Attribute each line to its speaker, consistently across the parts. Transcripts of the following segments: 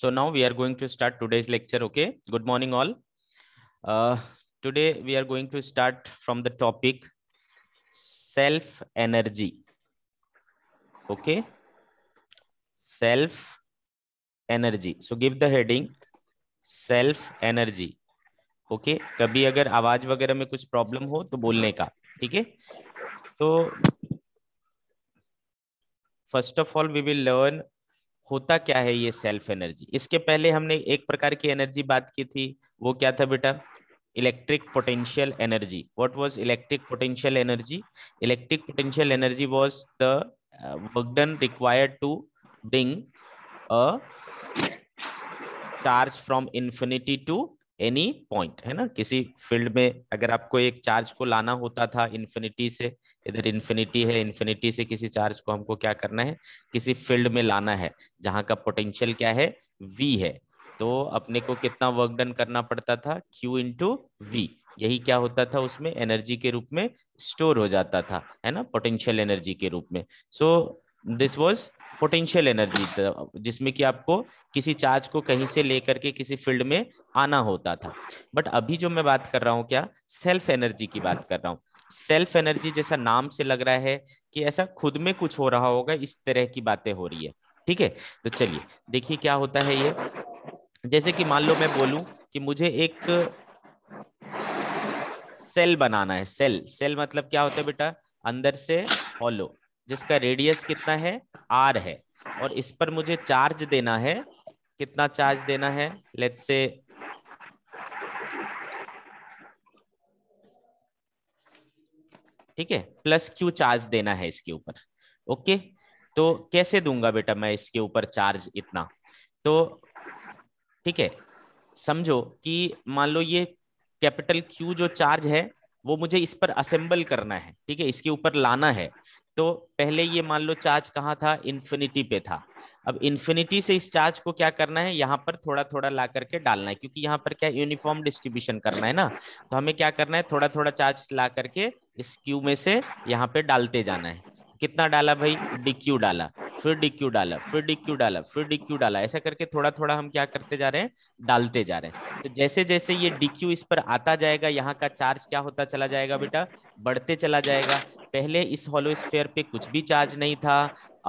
Speaker 1: so now we are going to start today's lecture okay good morning all uh, today we are going to start from the topic self energy okay self energy so give the heading self energy okay okay कभी अगर आवाज वगैरह में कुछ problem हो तो बोलने का ठीक है तो first of all we will learn होता क्या है ये सेल्फ एनर्जी इसके पहले हमने एक प्रकार की एनर्जी बात की थी वो क्या था बेटा electric potential energy what was electric potential energy electric potential energy was the work done required to bring a charge from infinity to any point है ना किसी फील्ड में अगर आपको एक चार्ज को लाना होता था इन्फिनिटी से इधर इन्फिनिटी है इन्फिनिटी से किसी चार्ज को हमको क्या करना है किसी फील्ड में लाना है जहाँ का पोटेंशियल क्या है वी है तो अपने को कितना वर्क डन करना पड़ता था क्यू इंटू वी यही क्या होता था उसमें एनर्जी के रूप में स्टोर हो जाता था है ना पोटेंशियल एनर्जी के रूप में so this was potential energy जिसमें कि आपको किसी चार्ज को कहीं से लेकर के किसी फील्ड में आना होता था बट अभी जो मैं बात कर रहा हूँ क्या सेल्फ एनर्जी की बात कर रहा हूँ सेल्फ एनर्जी जैसा नाम से लग रहा है कि ऐसा खुद में कुछ हो रहा होगा इस तरह की बातें हो रही है ठीक है तो चलिए देखिए क्या होता है ये जैसे कि मान लो मैं बोलूं कि मुझे एक सेल बनाना है सेल सेल मतलब क्या होता है बेटा अंदर से हॉलो जिसका रेडियस कितना है आर है और इस पर मुझे चार्ज देना है कितना चार्ज देना है लेट से ठीक है प्लस क्यू चार्ज देना है इसके ऊपर ओके तो कैसे दूंगा बेटा मैं इसके ऊपर चार्ज इतना तो ठीक है समझो कि मान लो ये कैपिटल क्यू जो चार्ज है वो मुझे इस पर असेंबल करना है ठीक है इसके ऊपर लाना है तो पहले ये मान लो चार्ज कहाँ था इन्फिनिटी पे था अब इन्फिनिटी से इस चार्ज को क्या करना है यहाँ पर थोड़ा थोड़ा ला करके डालना है क्योंकि यहाँ पर क्या यूनिफॉर्म डिस्ट्रीब्यूशन करना है ना तो हमें क्या करना है थोड़ा थोड़ा चार्ज ला करके इस क्यू में से यहाँ पे डालते जाना है कितना डाला भाई डी क्यू डाला फिर डी क्यू डाला फिर डी क्यू डाला फिर डी क्यू डाला ऐसा करके थोड़ा थोड़ा हम क्या करते जा रहे हैं डालते जा रहे हैं तो जैसे जैसे ये डी क्यू इस पर आता जाएगा यहाँ का चार्ज क्या होता चला जाएगा बेटा बढ़ते चला जाएगा पहले इस हॉलो स्फेयर पे कुछ भी चार्ज नहीं था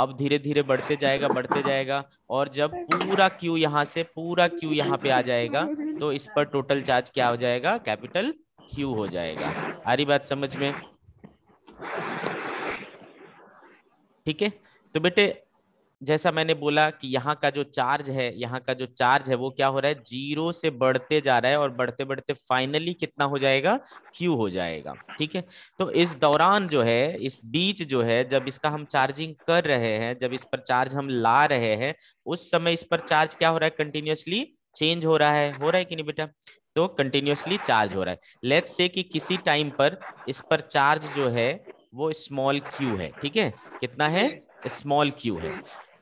Speaker 1: अब धीरे धीरे बढ़ते जाएगा बढ़ते जाएगा और जब पूरा क्यू यहाँ से पूरा क्यू यहाँ पे आ जाएगा तो इस पर टोटल चार्ज क्या हो जाएगा कैपिटल क्यू हो जाएगा आ रही बात समझ में ठीक है तो बेटे जैसा मैंने बोला कि यहाँ का जो चार्ज है यहाँ का जो चार्ज है वो क्या हो रहा है जीरो से बढ़ते जा रहा है और बढ़ते बढ़ते फाइनली कितना हो जाएगा क्यू हो जाएगा ठीक है तो इस दौरान जो है इस बीच जो है जब इसका हम चार्जिंग कर रहे हैं जब इस पर चार्ज हम ला रहे हैं उस समय इस पर चार्ज क्या हो रहा है कंटिन्यूसली चेंज हो रहा है हो रहा है कि नहीं बेटा तो कंटिन्यूसली चार्ज हो रहा है लेट्स से कि किसी टाइम पर इस पर चार्ज जो है वो स्मॉल क्यू है ठीक है कितना है स्मॉल क्यू है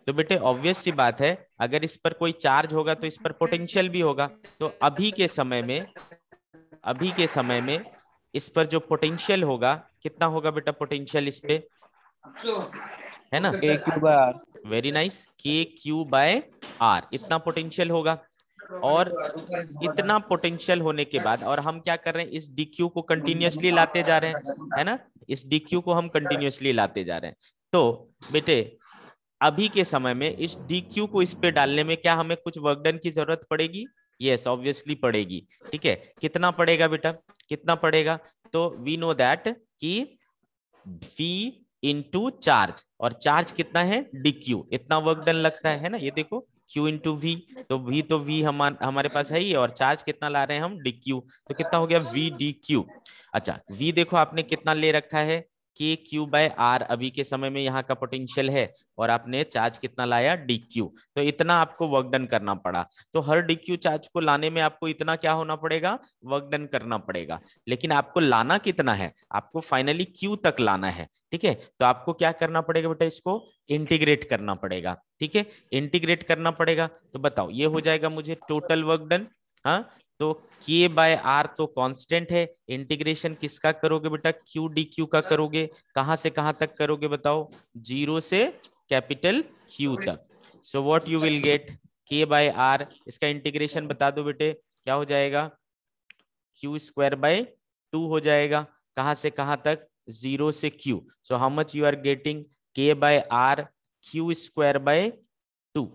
Speaker 1: तो बेटे ऑब्वियस सी बात है अगर इस पर कोई चार्ज होगा तो इस पर पोटेंशियल भी होगा तो अभी के समय में अभी के समय में इस पर जो पोटेंशियल होगा कितना होगा बेटा पोटेंशियल इस पे है ना K Q by R very nice K Q by R इतना पोटेंशियल होगा और इतना पोटेंशियल होने के बाद और हम क्या कर रहे हैं इस डी क्यू को कंटिन्यूसली लाते जा रहे हैं है ना इस डी क्यू को हम कंटिन्यूसली लाते जा रहे हैं तो बेटे अभी के समय में इस डी क्यू को इस पे डालने में क्या हमें कुछ वर्क डन की जरूरत पड़ेगी यस yes, ऑब्वियसली पड़ेगी ठीक है कितना पड़ेगा बेटा कितना पड़ेगा तो वी नो दैट कि वी इंटू चार्ज और चार्ज कितना है डी क्यू इतना वर्क डन लगता है ना ये देखो Q into वी तो V तो V हमारे हमारे पास है ही और चार्ज कितना ला रहे हैं हम डी क्यू तो कितना हो गया वी डी क्यू अच्छा वी देखो आपने कितना ले रखा है के क्यू बाय आर अभी के समय में यहाँ का पोटेंशियल है और आपने चार्ज कितना लाया डी क्यू तो इतना आपको वर्क डन करना पड़ा तो हर डी क्यू चार्ज को लाने में आपको इतना क्या होना पड़ेगा वर्क डन करना पड़ेगा लेकिन आपको लाना कितना है आपको फाइनली क्यू तक लाना है ठीक है तो आपको क्या करना पड़ेगा बेटा इसको इंटीग्रेट करना पड़ेगा ठीक है इंटीग्रेट करना पड़ेगा तो बताओ ये हो जाएगा मुझे टोटल वर्क डन हाँ तो के बाय आर तो कांस्टेंट है इंटीग्रेशन किसका करोगे बेटा क्यू डी क्यू का करोगे कहां से कहां तक करोगे बताओ जीरो से कैपिटल क्यू तक so what you will get K by R इसका इंटीग्रेशन बता दो बेटे क्या हो जाएगा क्यू स्क्वायर बाय टू हो जाएगा कहां से कहां तक जीरो से Q so how much you are getting K by R Q square by two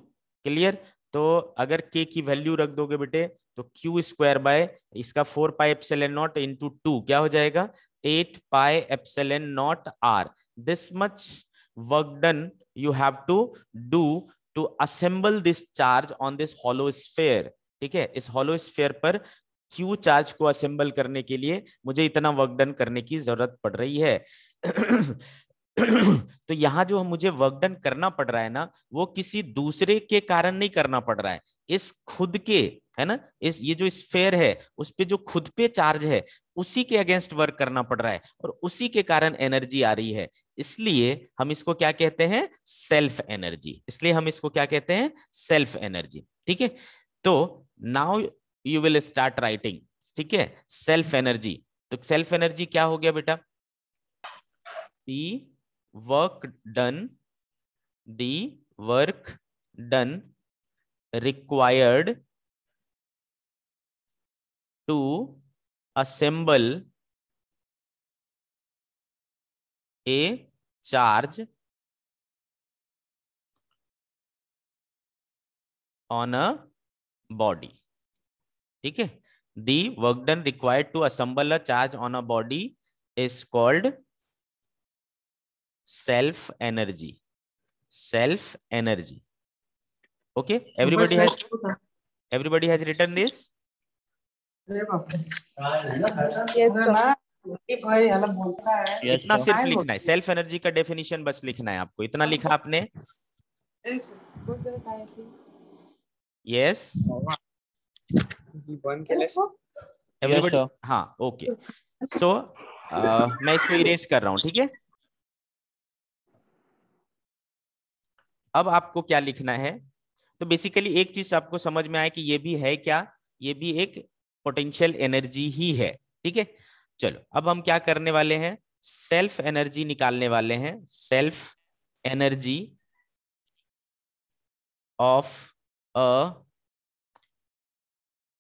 Speaker 1: clear तो अगर के की वैल्यू रख दोगे बेटे तो क्यू स्क्वायर बाय इसका four pi epsilon naught into two क्या हो जाएगा eight pi epsilon naught are this much work done you have to do to assemble this charge on this hollow sphere ठीक है इस हॉलो स्फेयर पर Q charge को assemble करने के लिए मुझे इतना वर्क डन करने की जरूरत पड़ रही है तो यहाँ जो मुझे वर्क डन करना पड़ रहा है ना वो किसी दूसरे के कारण नहीं करना पड़ रहा है इस खुद के है ना इस ये जो स्फेयर है उस पे जो खुद पे चार्ज है उसी के अगेंस्ट वर्क करना पड़ रहा है और उसी के कारण एनर्जी आ रही है इसलिए हम इसको क्या कहते हैं सेल्फ एनर्जी इसलिए हम इसको क्या कहते हैं सेल्फ एनर्जी ठीक है तो now you will start writing ठीक है सेल्फ एनर्जी तो सेल्फ एनर्जी क्या हो गया बेटा P work done the work
Speaker 2: done required to assemble a charge on a body ठीक है
Speaker 1: the work done required to assemble a charge on a body is called self energy self energy okay everybody has everybody has written this
Speaker 2: yes इतना सिर्फ लिखना
Speaker 1: है self energy का definition बस लिखना है आपको इतना हाँ। लिखा आपने यस एवरीबडी हाँ ओके सो uh, मैं इसको इरेज कर रहा हूँ ठीक है अब आपको क्या लिखना है तो बेसिकली एक चीज आपको समझ में आए कि ये भी है क्या ये भी एक पोटेंशियल एनर्जी ही है ठीक है चलो अब हम क्या करने वाले हैं सेल्फ एनर्जी निकालने वाले हैं self energy of a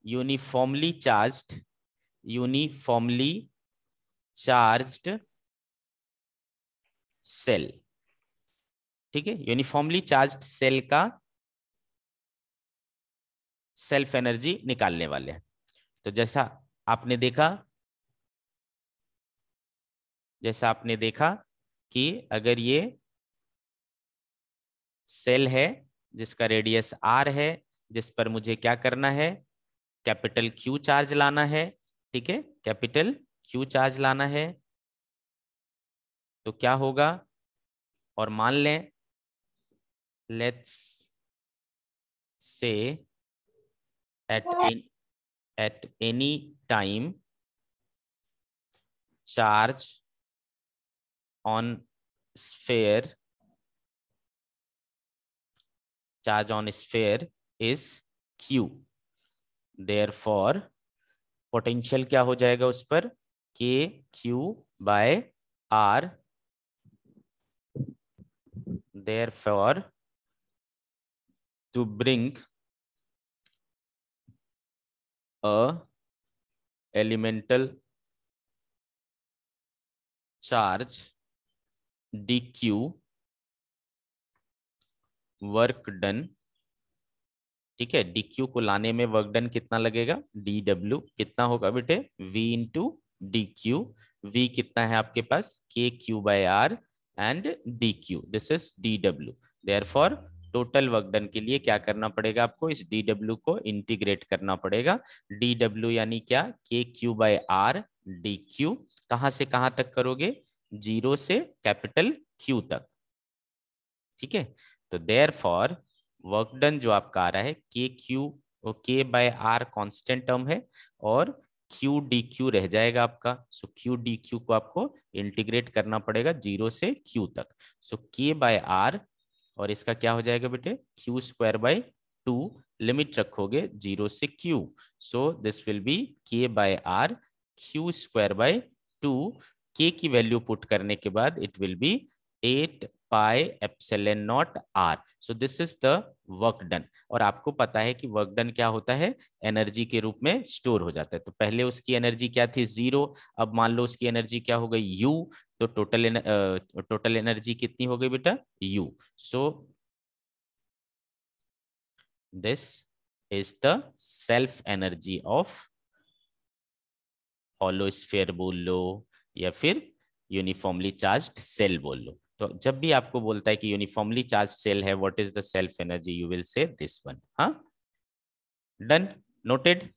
Speaker 1: uniformly charged uniformly charged shell ठीक है यूनिफॉर्मली चार्ज सेल
Speaker 2: का सेल्फ एनर्जी निकालने वाले हैं तो जैसा आपने देखा जैसा आपने
Speaker 1: देखा कि अगर ये सेल है जिसका रेडियस आर है जिस पर मुझे क्या करना है कैपिटल क्यू चार्ज लाना है ठीक है कैपिटल क्यू चार्ज लाना है
Speaker 2: तो क्या होगा और मान लें let's say at any, at any time charge on sphere
Speaker 1: charge on sphere is q therefore potential kya ho jayega us par k q by
Speaker 2: r therefore to bring a elemental charge dq work
Speaker 1: done ठीक है dq को लाने में work done कितना लगेगा dw कितना होगा बेटे v into D Q V कितना है आपके पास K Q by R and D Q this is D W therefore total work done के लिए क्या करना पड़ेगा आपको इस डी डब्ल्यू को इंटीग्रेट करना पड़ेगा डी डब्ल्यू यानी क्या K Q by R D Q कहां से कहां तक करोगे जीरो से कैपिटल क्यू तक ठीक है तो देयर फॉर वर्क डन जो आपका आ रहा है के क्यू के बाय आर कॉन्स्टेंट टर्म है और क्यू डी क्यू रह जाएगा आपका सो क्यू डी क्यू को आपको इंटीग्रेट करना पड़ेगा जीरो से क्यू तक सो के बाय आर और इसका क्या हो जाएगा बेटे Q square by two limit रखोगे जीरो से Q so this will be K by R Q square by two K की वैल्यू पुट करने के बाद it will be eight pi epsilon naught are so this is the work done और आपको पता है कि वर्क डन क्या होता है एनर्जी के रूप में स्टोर हो जाता है तो पहले उसकी एनर्जी क्या थी जीरो अब मान लो उसकी एनर्जी क्या हो गई यू तो टोटल टोटल एनर्जी कितनी हो गई बेटा U so this is the self energy of hollow sphere बोल लो या फिर यूनिफॉर्मली चार्ज सेल बोल लो तो जब भी आपको बोलता है कि यूनिफॉर्मली चार्ज सेल है what is the self
Speaker 2: energy you will say this one हाँ डन नोटेड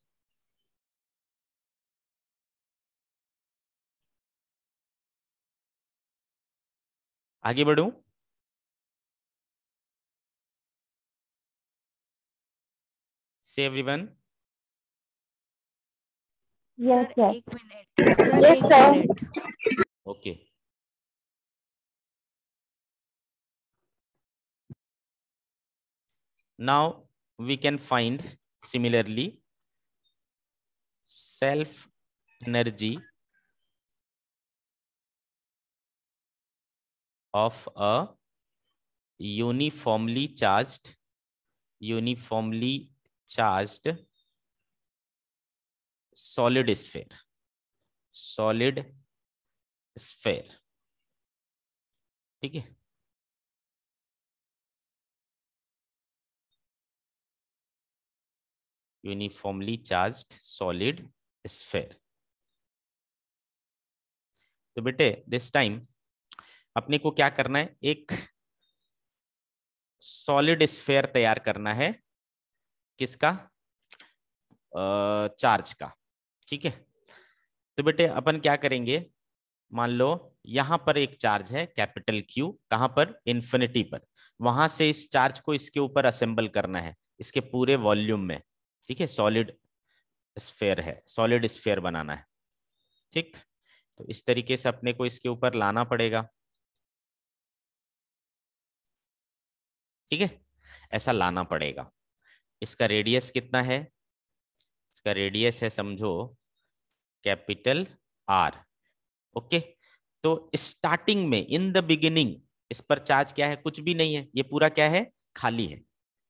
Speaker 2: आगे बढ़ू से एवरीवन यस सर एक minute okay now we can find similarly self energy of a uniformly charged
Speaker 1: uniformly charged
Speaker 2: solid sphere solid sphere ठीक है uniformly charged solid sphere तो बेटे this time
Speaker 1: अपने को क्या करना है एक सॉलिड स्फेयर तैयार करना है किसका चार्ज का ठीक है तो बेटे अपन क्या करेंगे मान लो यहां पर एक चार्ज है कैपिटल क्यू कहां पर इंफिनिटी पर वहां से इस चार्ज को इसके ऊपर असेंबल करना है इसके पूरे वॉल्यूम में ठीक है सॉलिड स्फेयर है सॉलिड स्फेयर बनाना है ठीक तो इस तरीके से अपने को इसके ऊपर लाना पड़ेगा ठीक है ऐसा लाना पड़ेगा इसका रेडियस कितना है इसका रेडियस है समझो कैपिटल आर ओके तो स्टार्टिंग में इन द बिगिनिंग इस पर चार्ज क्या है कुछ भी नहीं है ये पूरा क्या है खाली है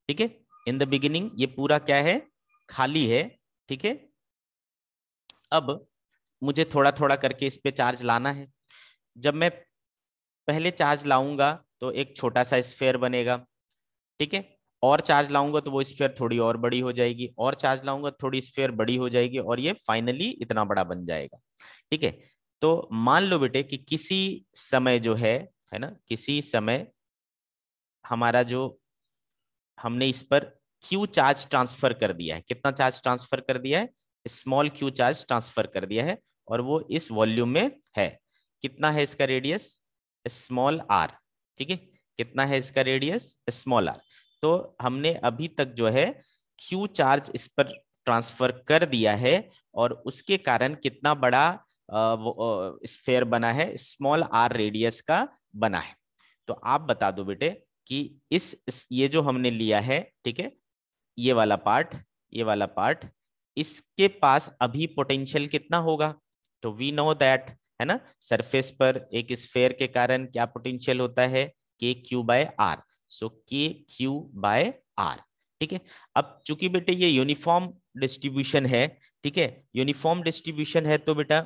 Speaker 1: ठीक है इन द बिगिनिंग ये पूरा क्या है खाली है ठीक है अब मुझे थोड़ा थोड़ा करके इस पे चार्ज लाना है जब मैं पहले चार्ज लाऊंगा तो एक छोटा सा स्फेयर बनेगा ठीक है और चार्ज लाऊंगा तो वो स्फेयर थोड़ी और बड़ी हो जाएगी और चार्ज लाऊंगा तो थोड़ी स्फेयर बड़ी हो जाएगी और ये फाइनली इतना बड़ा बन जाएगा ठीक है तो मान लो बेटे कि किसी समय जो है है ना किसी समय हमारा जो हमने इस पर क्यू चार्ज ट्रांसफर कर दिया है कितना चार्ज ट्रांसफर कर दिया है स्मॉल क्यू चार्ज ट्रांसफर कर दिया है और वो इस वॉल्यूम में है कितना है इसका रेडियस स्मॉल आर ठीक है कितना है इसका रेडियस स्मॉल आर तो हमने अभी तक जो है क्यू चार्ज इस पर ट्रांसफर कर दिया है और उसके कारण कितना बड़ा स्फेयर बना है स्मॉल आर रेडियस का बना है तो आप बता दो बेटे कि इस, इस ये जो हमने लिया है ठीक है ये वाला पार्ट ये वाला पार्ट इसके पास अभी पोटेंशियल कितना होगा तो वी नो दैट है ना सरफेस पर एक स्फेयर के कारण क्या पोटेंशियल होता है के क्यू बाय आर सो के क्यू बाय आर ठीक है अब चूंकि बेटे ये यूनिफॉर्म डिस्ट्रीब्यूशन है ठीक है यूनिफॉर्म डिस्ट्रीब्यूशन है तो बेटा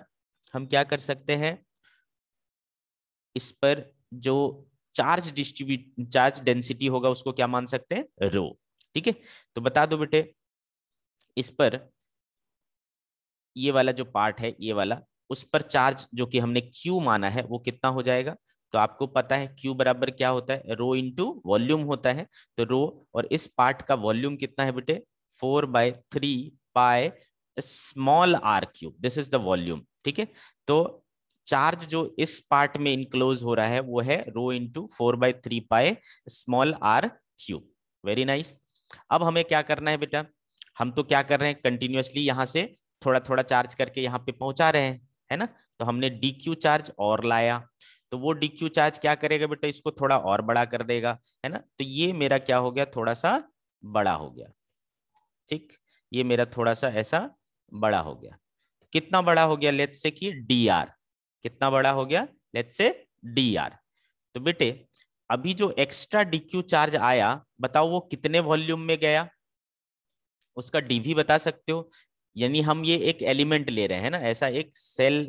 Speaker 1: हम क्या कर सकते हैं इस पर जो चार्ज डिस्ट्रीब्यू चार्ज डेंसिटी होगा उसको क्या मान सकते हैं रो ठीक है तो बता दो बेटे इस पर ये वाला जो पार्ट है ये वाला उस पर चार्ज जो कि हमने क्यू माना है वो कितना हो जाएगा तो आपको पता है क्यू बराबर क्या होता है रो इंटू वॉल्यूम होता है तो रो और इस पार्ट का वॉल्यूम कितना है बेटे four by three pi small are cube this is the volume ठीक है तो चार्ज जो इस पार्ट में इंक्लोज हो रहा है वो है rho into four by three pi small are cube very nice अब हमें क्या करना है बेटा हम तो क्या कर रहे हैं कंटिन्यूसली यहाँ से थोड़ा थोड़ा चार्ज करके यहाँ पे पहुंचा रहे हैं है ना तो हमने डी क्यू चार्ज और लाया तो वो डी क्यू चार्ज क्या करेगा बेटा इसको थोड़ा और बड़ा कर देगा है ना तो ये मेरा क्या हो गया थोड़ा सा बड़ा हो गया ठीक ये मेरा थोड़ा सा ऐसा बड़ा हो गया कितना बड़ा हो गया लेट से कि डी आर कितना बड़ा हो गया लेट से डी आर तो बेटे अभी जो एक्स्ट्रा डीक्यू चार्ज आया बताओ वो कितने वॉल्यूम में गया उसका डीवी बता सकते हो यानी हम ये एक एलिमेंट ले रहे हैं ना ऐसा एक सेल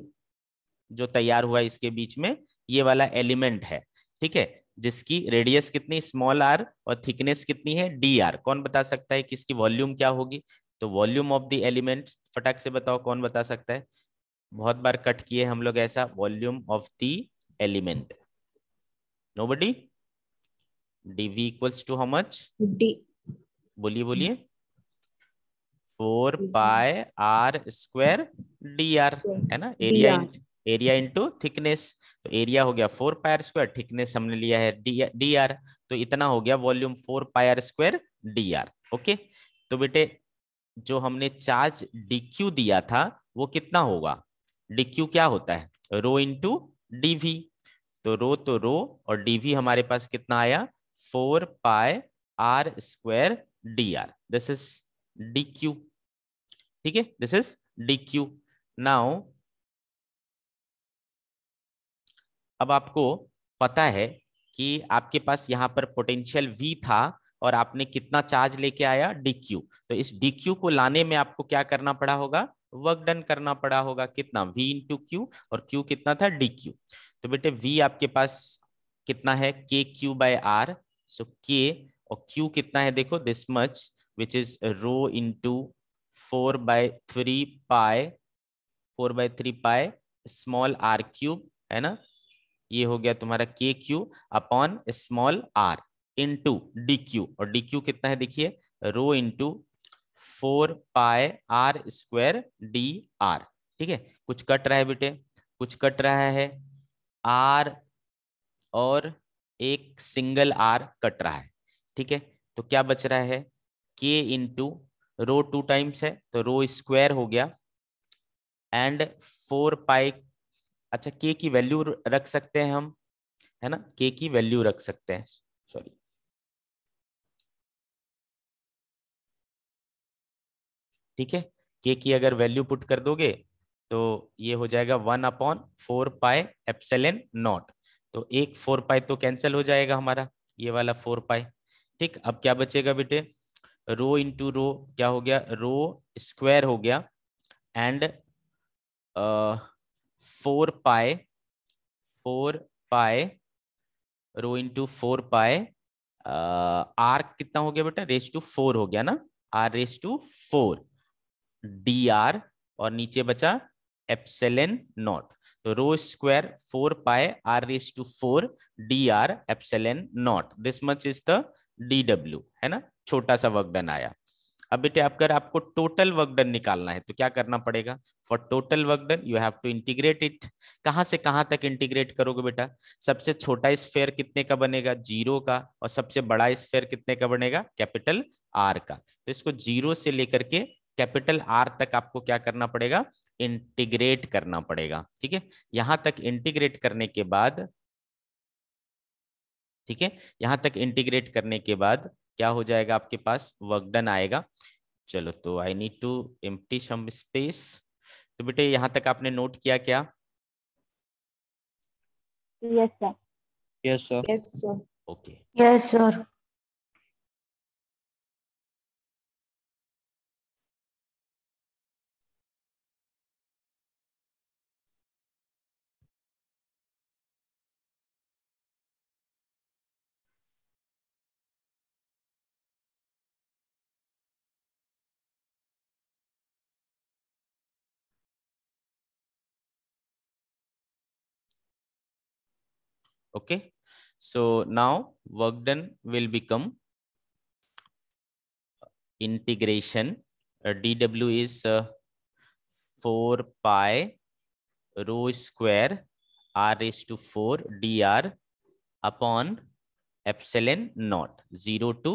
Speaker 1: जो तैयार हुआ इसके बीच में ये वाला एलिमेंट है ठीक है जिसकी रेडियस कितनी स्मॉल आर और थिकनेस कितनी है डी आर कौन बता सकता है किसकी वॉल्यूम क्या होगी तो वॉल्यूम ऑफ द एलिमेंट फटाक से बताओ कौन बता सकता है बहुत बार कट किए हम लोग ऐसा volume of the element nobody dv equals to how much D बोलिए बोलिए four pi r square D R है ना एरिया एरिया इंटू थिकनेस तो एरिया हो गया फोर पायर स्क्वायर थिकनेस हमने लिया है डी आर तो इतना हो गया volume four pi r square D R okay तो बेटे जो हमने चार्ज डी क्यू दिया था वो कितना होगा डी क्यू क्या होता है रो इंटू डी तो रो तो रो और डी हमारे पास कितना आया R pi r
Speaker 2: square dr this is dq ठीक है दिस इज dq नाउ अब
Speaker 1: आपको पता है कि आपके पास यहां पर पोटेंशियल v था और आपने कितना चार्ज लेके आया dq तो इस dq को लाने में आपको क्या करना पड़ा होगा वर्क डन करना पड़ा होगा कितना v इंटू क्यू और q कितना था dq तो बेटे v आपके पास कितना है के क्यू बाय आर सो के और क्यू कितना है देखो this much which is rho into four by three pi four by three pi small are cube है ना ये हो गया तुम्हारा के Q upon small r into d Q और डी क्यू कितना है देखिए rho into four pi r square D r ठीक है कुछ कट रहा है बेटे कुछ कट रहा है आर और एक सिंगल आर कट रहा है ठीक है तो क्या बच रहा है के इंटू रो टू टाइम्स है तो रो स्क्वायर हो गया एंड फोर पाई अच्छा के की वैल्यू रख सकते हैं हम
Speaker 2: है ना के की वैल्यू रख सकते हैं सॉरी ठीक है के की अगर वैल्यू पुट
Speaker 1: कर दोगे तो ये हो जाएगा one upon four pi epsilon naught तो एक फोर पाई तो कैंसिल हो जाएगा हमारा ये वाला फोर पाई ठीक अब क्या बचेगा बेटे रो इंटू रो क्या हो गया रो स्क्वायर हो गया and four pi four pi rho into four pi r कितना हो गया बेटा रेस टू फोर हो गया ना r raise to four d r और नीचे बचा एप्सेलेन नॉट तो rho square 4 pi r raised to 4 dr epsilon naught. This much is the dw है ना छोटा सा वर्क डन आया अब बेटे अगर आपको टोटल वर्क डन निकालना है तो क्या करना पड़ेगा for total work done you have to integrate it कहाँ से कहां तक इंटीग्रेट करोगे बेटा सबसे छोटा स्फेयर कितने का बनेगा जीरो का और सबसे बड़ा स्फेयर कितने का बनेगा कैपिटल आर का तो इसको जीरो से लेकर के कैपिटल आर तक आपको क्या करना पड़ेगा इंटीग्रेट करना पड़ेगा ठीक है यहां तक इंटीग्रेट करने के बाद ठीक है यहां तक इंटीग्रेट करने के बाद क्या हो जाएगा आपके पास वर्कडन आएगा चलो तो I need to empty some space तो बेटे यहाँ तक आपने नोट किया क्या yes sir yes sir yes sir
Speaker 2: okay yes sir okay so now work done will become
Speaker 1: integration uh, dw is uh, 4 pi rho square r raised to 4 dr upon epsilon naught zero to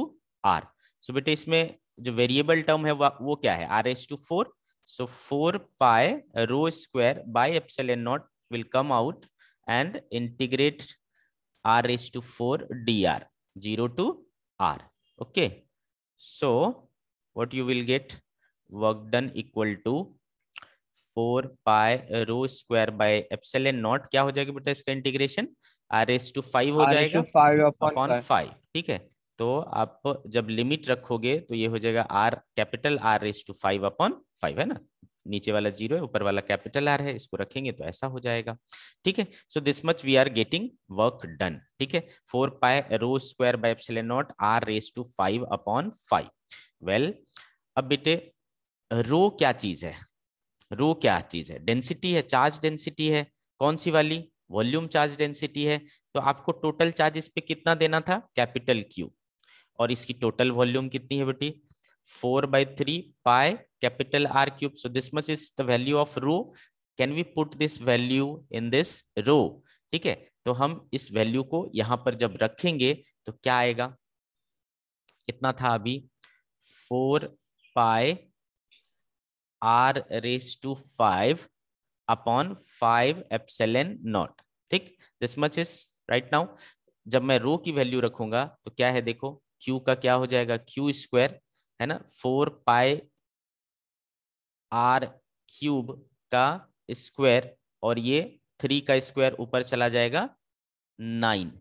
Speaker 1: r so बेटे इसमें जो variable term है वो क्या है r s to four so four pi rho square by epsilon naught will come out and integrate r raised to 4 dr 0 to r okay so what you will get work done equal to 4 pi rho square by epsilon naught क्या हो जाएगा बेटा इसका integration r s to five हो जाएगा upon five ठीक है तो आप जब लिमिट रखोगे तो ये हो जाएगा r capital R s to five upon five है ना नीचे वाला जीरो है ऊपर वाला कैपिटल आर है इसको रखेंगे तो ऐसा हो जाएगा ठीक है so this much we are getting work done ठीक है four pi rho square by epsilon naught r raise to five upon five well अब बेटे रो क्या चीज है रो क्या चीज है डेंसिटी है चार्ज डेंसिटी है कौन सी वाली वॉल्यूम चार्ज डेंसिटी है तो आपको टोटल चार्ज इस पे कितना देना था कैपिटल क्यू और इसकी टोटल वॉल्यूम कितनी है बेटी 4 by 3 pi capital R cube. So this much is the value of rho. Can we put this value in this rho? ठीक है तो हम इस वैल्यू को यहाँ पर जब रखेंगे तो क्या आएगा कितना था अभी four pi r raise to five upon five epsilon naught ठीक this much is right now जब मैं रो की वैल्यू रखूंगा तो क्या है देखो क्यू का क्या हो जाएगा क्यू स्क्वायर है ना फोर पाई आर क्यूब
Speaker 2: का स्क्वायर और ये थ्री का स्क्वायर ऊपर चला जाएगा नाइन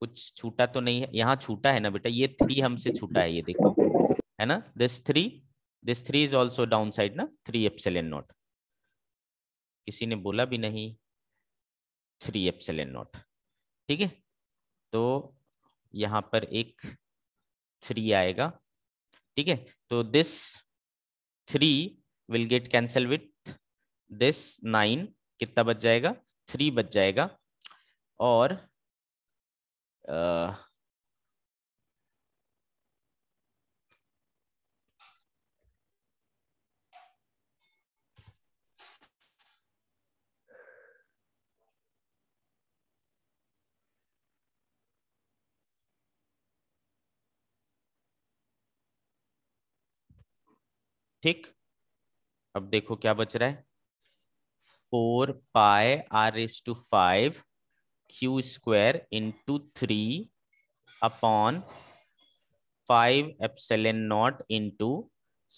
Speaker 2: कुछ छूटा तो नहीं है यहाँ छूटा है ना बेटा ये थ्री हमसे छूटा है ये देखो
Speaker 1: है ना this three this three is also down side ना थ्री एन नॉट किसी ने बोला भी नहीं थ्री एन नॉट ठीक है तो यहां पर एक थ्री आएगा ठीक है तो this three will get cancel with this nine कितना बच जाएगा थ्री बच जाएगा और ठीक अब देखो क्या बच रहा है four pi r s to five Q square into three upon five epsilon naught into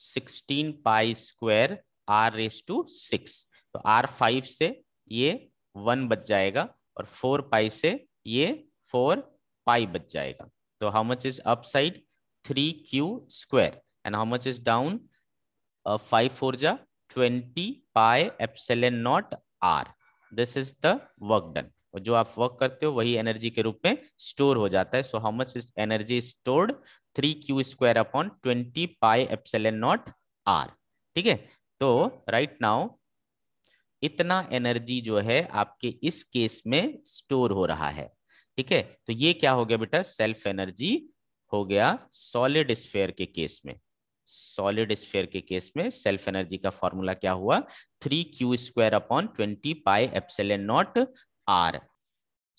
Speaker 1: sixteen pi square r s to six तो आर फाइव से ये वन बच जाएगा और फोर पाई से ये फोर पाई बच जाएगा तो how much is up side three Q square and how much is down five four जा twenty pi epsilon naught are this is the work done और जो आप वर्क करते हो वही एनर्जी के रूप में स्टोर हो जाता है so how much is energy stored three Q square upon twenty pi epsilon naught r ठीक है तो राइट right नाउ इतना एनर्जी जो है आपके इस केस में स्टोर हो रहा है ठीक है तो ये क्या हो गया बेटा सेल्फ एनर्जी हो गया सॉलिड स्फेयर के केस में सॉलिड स्फेयर के केस में सेल्फ एनर्जी का फॉर्मूला क्या हुआ three Q square upon twenty pi epsilon naught are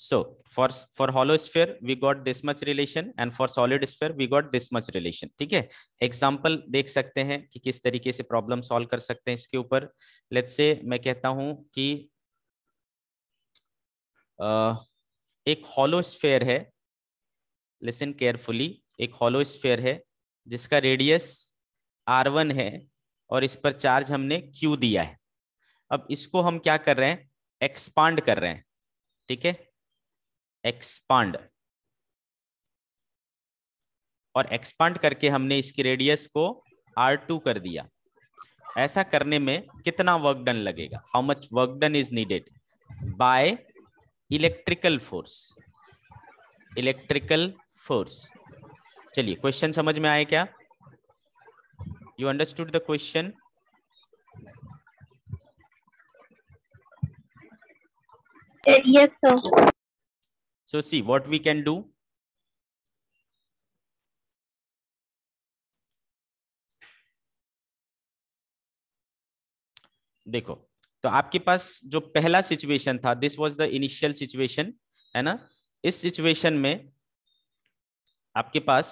Speaker 1: so for for hollow sphere we got this much relation and for solid sphere we got this much relation ठीक है example देख सकते हैं कि किस तरीके से प्रॉब्लम सॉल्व कर सकते हैं इसके ऊपर लेट से मैं कहता हूं कि uh, एक हॉलो स्फेयर है लिसन केयरफुली एक हॉलो स्फेयर है जिसका रेडियस आर वन है और इस पर चार्ज हमने क्यू दिया है अब इसको हम क्या कर रहे हैं एक्सपांड कर रहे हैं ठीक है एक्सपांड और एक्सपांड करके हमने इसकी रेडियस को आर टू कर दिया ऐसा करने में कितना वर्क डन लगेगा how much work done is needed by electrical force electrical force चलिए क्वेश्चन समझ में आए क्या you understood the question
Speaker 2: uh, yes sir so see what we can do देखो तो
Speaker 1: आपके पास जो पहला सिचुएशन था this was the initial situation है ना इस सिचुएशन में आपके पास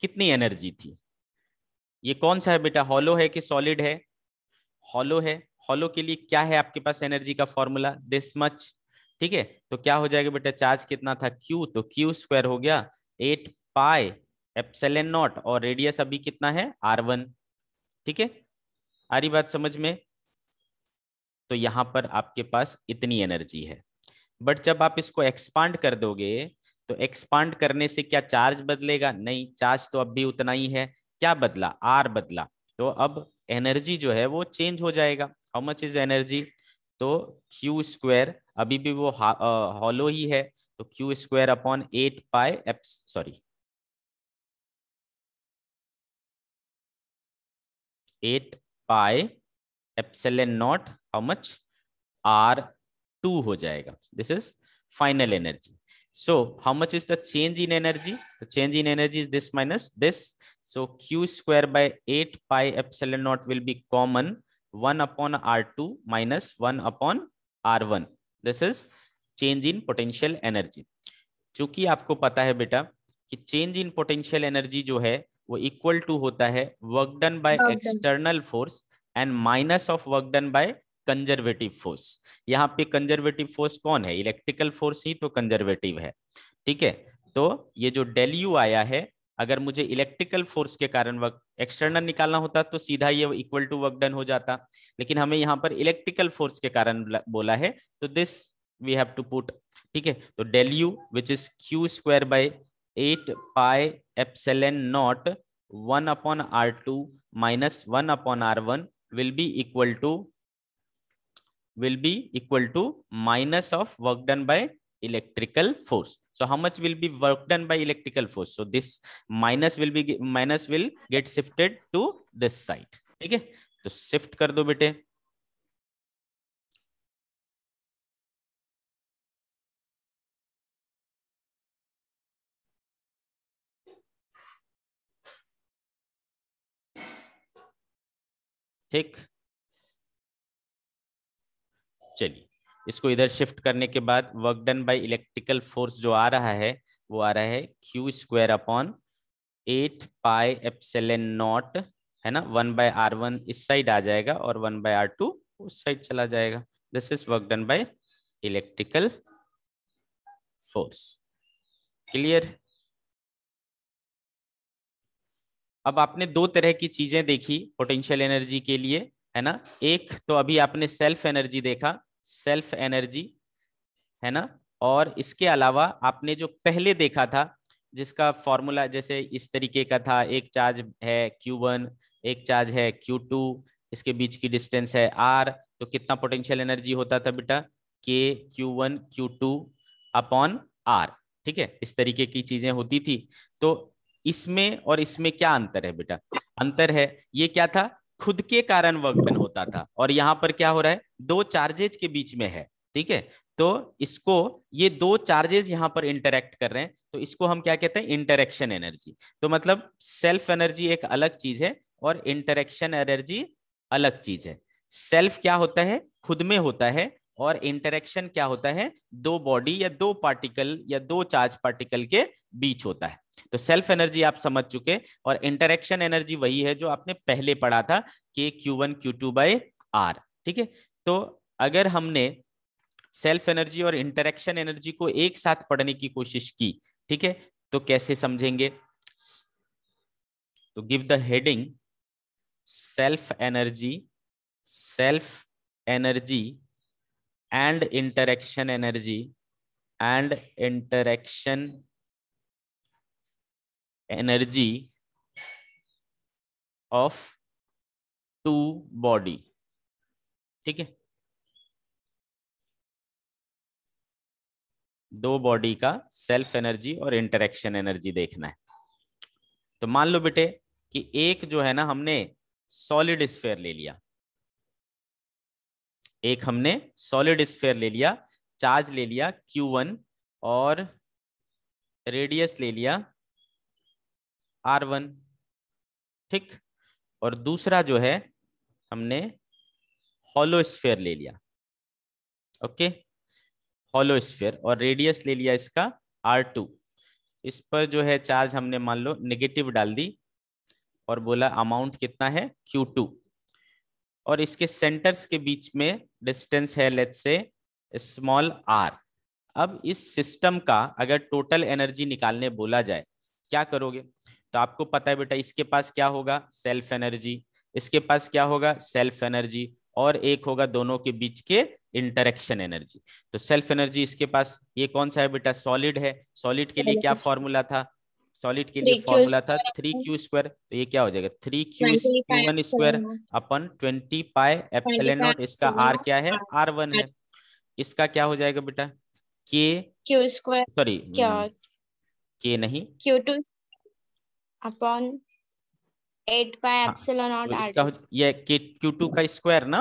Speaker 1: कितनी एनर्जी थी ये कौन सा है बेटा हॉलो है कि सॉलिड है हॉलो है हॉलो के लिए क्या है आपके पास एनर्जी का फॉर्मूला दिस मच ठीक है तो क्या हो जाएगा बेटा चार्ज कितना था क्यू तो क्यू स्क्वायर हो गया एट पाई एप्सलन नॉट और रेडियस अभी कितना है आर वन ठीक है आ रही बात समझ में तो यहां पर आपके पास इतनी एनर्जी है बट जब आप इसको एक्सपांड कर दोगे तो एक्सपांड करने से क्या चार्ज बदलेगा नहीं चार्ज तो अब भी उतना ही है क्या बदला आर बदला तो अब एनर्जी जो है वो चेंज हो जाएगा हाउ मच इज एनर्जी तो क्यू स्क्वेर अभी भी वो हॉलो ही है तो Q square upon
Speaker 2: eight pi एप sorry eight pi n naught how much
Speaker 1: r two हो जाएगा this is final energy So how much is the change in energy? The change in energy is this minus this. So Q square by 8 pi epsilon naught will be common 1 upon R2 minus 1 upon R1. This is change in potential energy. kyunki aapko pata hai beta ki change in potential energy jo hai वो equal to होता है work done by external force and minus of work done by conservative force यहाँ पे conservative force कौन है electrical force ही तो conservative है ठीक है तो ये जो डेल्यू आया है अगर मुझे इलेक्ट्रिकल फोर्स के कारण वर्क एक्सटर्नल निकालना होता तो सीधा ये इक्वल टू वर्क डन हो जाता लेकिन हमें यहाँ पर इलेक्ट्रिकल फोर्स के कारण बोला है तो this we have to put ठीक है तो del U which is Q square by eight pi epsilon naught one upon r two minus one upon r one will be equal to will be equal to minus of work done by electrical force so how much will be work done by electrical force so this minus will be minus will get shifted
Speaker 2: to this side ठीक है तो shift कर दो बेटे ठीक
Speaker 1: चलिए इसको इधर शिफ्ट करने के बाद work done by electrical force जो आ रहा है वो आ रहा है Q square upon eight pi epsilon naught है ना वन बाय आर वन इस साइड आ जाएगा और वन बाय आर टू उस साइड चला जाएगा this is work done by electrical force clear अब आपने दो तरह की चीजें देखी पोटेंशियल एनर्जी के लिए है ना एक तो अभी आपने सेल्फ एनर्जी देखा सेल्फ एनर्जी है ना और इसके अलावा आपने जो पहले देखा था जिसका फॉर्मूला जैसे इस तरीके का था एक चार्ज है Q1 एक चार्ज है Q2 इसके बीच की डिस्टेंस है R तो कितना पोटेंशियल एनर्जी होता था बेटा के Q1 Q2 अपॉन R ठीक है इस तरीके की चीजें होती थी तो इसमें और इसमें क्या अंतर है बेटा अंतर है ये क्या था खुद के कारण वर्कमैन होता था और यहाँ पर क्या हो रहा है दो चार्जेज के बीच में है ठीक है तो इसको ये दो चार्जेज यहां पर इंटरेक्ट कर रहे हैं तो इसको हम क्या कहते हैं इंटरेक्शन एनर्जी तो मतलब सेल्फ एनर्जी एक अलग चीज है और इंटरेक्शन एनर्जी अलग चीज है सेल्फ क्या होता है खुद में होता है और इंटरेक्शन क्या होता है दो बॉडी या दो पार्टिकल या दो चार्ज पार्टिकल के बीच होता है तो सेल्फ एनर्जी आप समझ चुके और इंटरेक्शन एनर्जी वही है जो आपने पहले पढ़ा था कि Q one Q two by r ठीक है तो अगर हमने सेल्फ एनर्जी और इंटरेक्शन एनर्जी को एक साथ पढ़ने की कोशिश की ठीक है तो कैसे समझेंगे तो give the heading self energy self energy and interaction energy and interaction
Speaker 2: energy of two body ठीक है दो बॉडी का सेल्फ
Speaker 1: एनर्जी और इंटरेक्शन एनर्जी देखना है तो मान लो बेटे कि एक जो है ना हमने सॉलिड स्फेयर ले लिया एक हमने सॉलिड स्फेयर ले लिया चार्ज ले लिया Q1 और रेडियस ले लिया आर वन ठीक और दूसरा जो है हमने हॉलो स्फेयर ले लिया ओके हॉलो स्फेयर और रेडियस ले लिया इसका आर टू इस पर जो है चार्ज हमने मान लो नेगेटिव डाल दी और बोला अमाउंट कितना है क्यू टू और इसके सेंटर्स के बीच में डिस्टेंस है लेट से स्मॉल आर अब इस सिस्टम का अगर टोटल एनर्जी निकालने बोला जाए क्या करोगे तो आपको पता है बेटा इसके पास क्या होगा सेल्फ एनर्जी इसके पास क्या होगा सेल्फ एनर्जी और एक होगा दोनों के बीच के इंटरेक्शन एनर्जी तो सेल्फ एनर्जी इसके पास ये कौन सा है बेटा सॉलिड है सॉलिड के लिए क्या फॉर्मूला था सॉलिड के लिए फॉर्मूला था थ्री क्यू स्क्वायर तो ये क्या हो जाएगा three Q one square upon twenty pi epsilon naught इसका आर क्या है आर वन है इसका क्या हो जाएगा बेटा के क्यू स्क्वायर सॉरी के नहीं
Speaker 2: Q two upon eight pi epsilon naught r इसका
Speaker 1: ये Q2 का स्क्वायर ना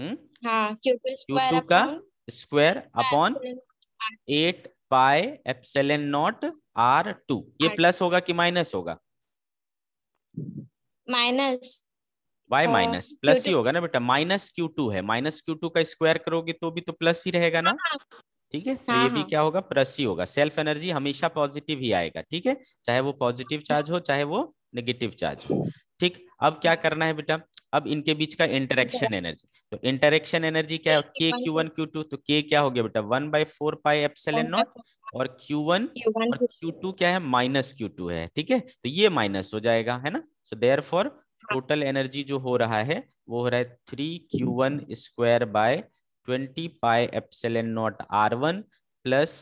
Speaker 1: हम्म
Speaker 2: हाँ Q2 स्क्वायर Q2 का
Speaker 1: square upon eight pi epsilon naught r two ये प्लस होगा कि माइनस होगा
Speaker 2: माइनस
Speaker 1: वाई माइनस प्लस ही होगा ना बेटा माइनस क्यू टू है माइनस क्यू टू का स्क्वायर करोगे तो भी तो प्लस ही रहेगा ना हाँ। ठीक है तो हाँ, ये भी हाँ। क्या होगा प्लस ही होगा सेल्फ एनर्जी हमेशा पॉजिटिव ही आएगा ठीक है चाहे वो पॉजिटिव हाँ। चार्ज हो चाहे वो नेगेटिव चार्ज हो ठीक अब क्या करना है बेटा अब इनके बीच का इंटरेक्शन एनर्जी तो इंटरेक्शन एनर्जी क्या है के क्यू वन क्यू टू तो के क्या हो गया बेटा one by four pi epsilon naught और क्यू वन और क्यू टू क्या है माइनस क्यू टू है ठीक है तो ये माइनस हो जाएगा है ना so therefore total energy जो हो रहा है वो हो रहा है three Q one square by twenty pi epsilon naught r one plus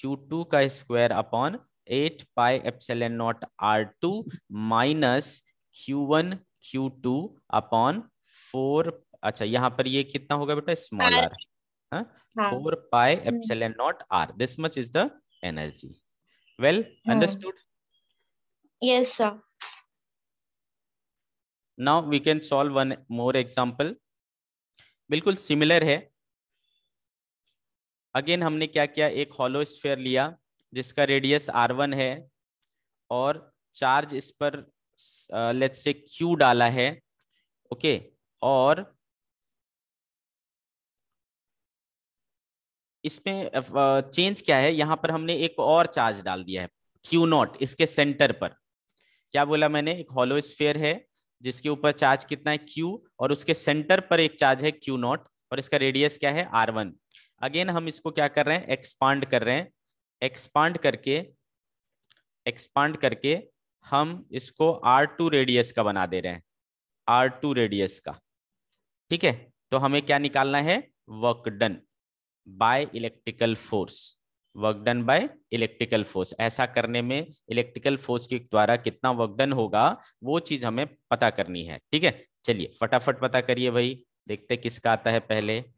Speaker 1: Q two का square upon eight pi epsilon naught r two minus Q one Q two upon four अच्छा यहाँ पर ये कितना होगा बेटा small r four pi epsilon naught are this much is the energy well understood yes sir now we can solve one more example बिल्कुल similar है again हमने क्या किया एक हॉलो स्फेयर लिया जिसका रेडियस आर वन है और चार्ज इस पर लेट से क्यू डाला है ओके okay, और इसमें चेंज uh, क्या है यहां पर हमने एक और चार्ज डाल दिया है क्यू नॉट इसके सेंटर पर क्या बोला मैंने एक हॉलो स्फेयर है जिसके ऊपर चार्ज कितना है क्यू और उसके सेंटर पर एक चार्ज है क्यू नॉट और इसका रेडियस क्या है आर वन अगेन हम इसको क्या कर रहे हैं एक्सपांड कर रहे हैं एक्सपांड करके एक्सपांड करके हम इसको आर टू रेडियस का बना दे रहे हैं आर टू रेडियस का ठीक है तो हमें क्या निकालना है work done by electrical force work done by electrical force ऐसा करने में इलेक्ट्रिकल फोर्स के द्वारा कितना वर्क डन होगा वो चीज हमें पता करनी है ठीक है चलिए फटाफट पता करिए भाई देखते किसका आता है पहले